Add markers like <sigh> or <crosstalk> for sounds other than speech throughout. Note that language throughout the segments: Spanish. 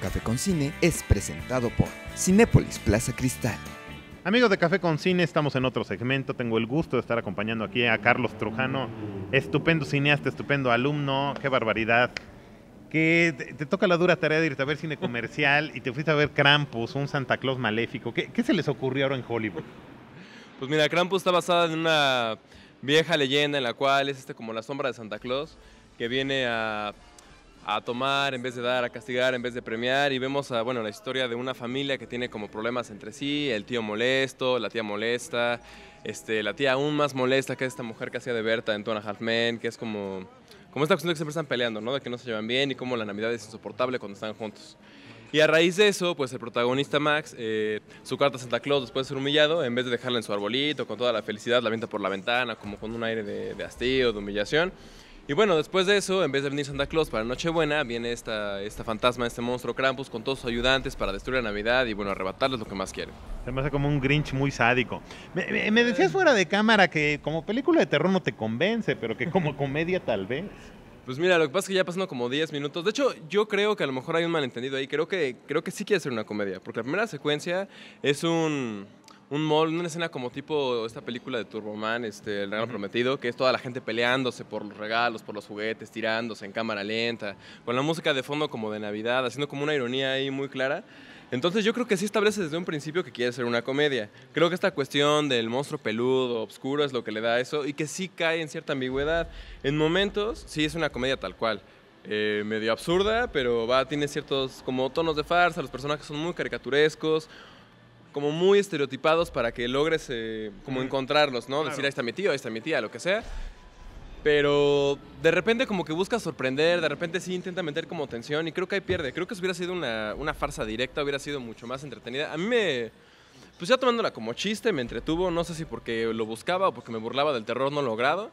Café con Cine es presentado por Cinépolis Plaza Cristal. Amigos de Café con Cine, estamos en otro segmento. Tengo el gusto de estar acompañando aquí a Carlos Trujano, estupendo cineasta, estupendo alumno, qué barbaridad. Que te, toca la dura tarea de irte a ver cine comercial y te fuiste a ver Krampus, un Santa Claus maléfico. ¿Qué, se les ocurrió ahora en Hollywood? <laughs> Pues mira, Krampus está basada en una vieja leyenda en la cual es este como la sombra de Santa Claus que viene a a tomar en vez de dar, a castigar en vez de premiar y vemos a, bueno, la historia de una familia que tiene como problemas entre sí, el tío molesto, la tía molesta, este, la tía aún más molesta que es esta mujer que hacía de Berta en Tona Halfman, que es como, como esta cuestión de que siempre están peleando, ¿no? de que no se llevan bien y cómo la Navidad es insoportable cuando están juntos. Y a raíz de eso, pues el protagonista Max, eh, su carta a Santa Claus después de ser humillado, en vez de dejarla en su arbolito con toda la felicidad, la avienta por la ventana, como con un aire de, de hastío, de humillación. Y bueno, después de eso, en vez de venir Santa Claus para Nochebuena, viene esta, esta fantasma, este monstruo Krampus con todos sus ayudantes para destruir la Navidad y bueno, arrebatarles lo que más quieren. Se me hace como un Grinch muy sádico. Me, decías fuera de cámara que como película de terror no te convence, pero que como <laughs> comedia tal vez. Pues mira, lo que pasa es que ya pasando como 10 minutos. De hecho, yo creo que a lo mejor hay un malentendido ahí. Creo que, creo que sí quiere ser una comedia, porque la primera secuencia es un, un una escena como tipo esta película de Turboman, este, El Regalo Prometido, que es toda la gente peleándose por los regalos, por los juguetes, tirándose en cámara lenta, con la música de fondo como de Navidad, haciendo como una ironía ahí muy clara. Entonces yo creo que sí establece desde un principio que quiere ser una comedia. Creo que esta cuestión del monstruo peludo, oscuro, es lo que le da eso y que sí cae en cierta ambigüedad. En momentos sí es una comedia tal cual. Eh, medio absurda, pero va, tiene ciertos como tonos de farsa, los personajes son muy caricaturescos, como muy estereotipados para que logres eh, como encontrarlos, ¿no? Decir, ahí está mi tío, ahí está mi tía, lo que sea. Pero de repente como que busca sorprender, de repente sí intenta meter como tensión y creo que ahí pierde. Creo que hubiera sido una, una farsa directa, hubiera sido mucho más entretenida. A mí me... Pues ya tomándola como chiste, me entretuvo, no sé si porque lo buscaba o porque me burlaba del terror no logrado.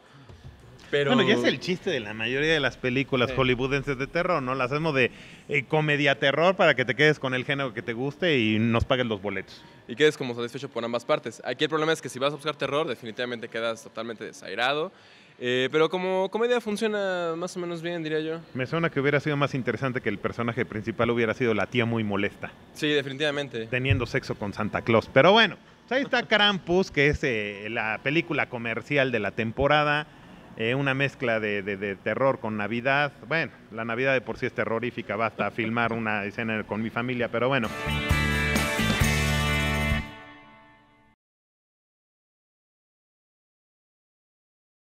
Bueno, ya es el chiste de la mayoría de las películas hollywoodenses de terror, ¿no? Las hacemos de eh, comedia terror para que te quedes con el género que te guste y nos paguen los boletos. Y quedes como satisfecho por ambas partes. Aquí el problema es que si vas a buscar terror, definitivamente quedas totalmente desairado. Eh, pero como comedia funciona más o menos bien, diría yo. Me suena que hubiera sido más interesante que el personaje principal hubiera sido la tía muy molesta. Sí, definitivamente. Teniendo sexo con Santa Claus. Pero bueno, pues ahí está Krampus, que es eh, la película comercial de la temporada eh, una mezcla de, de, terror con Navidad. Bueno, la Navidad de por sí es terrorífica, basta filmar una escena con mi familia, pero bueno.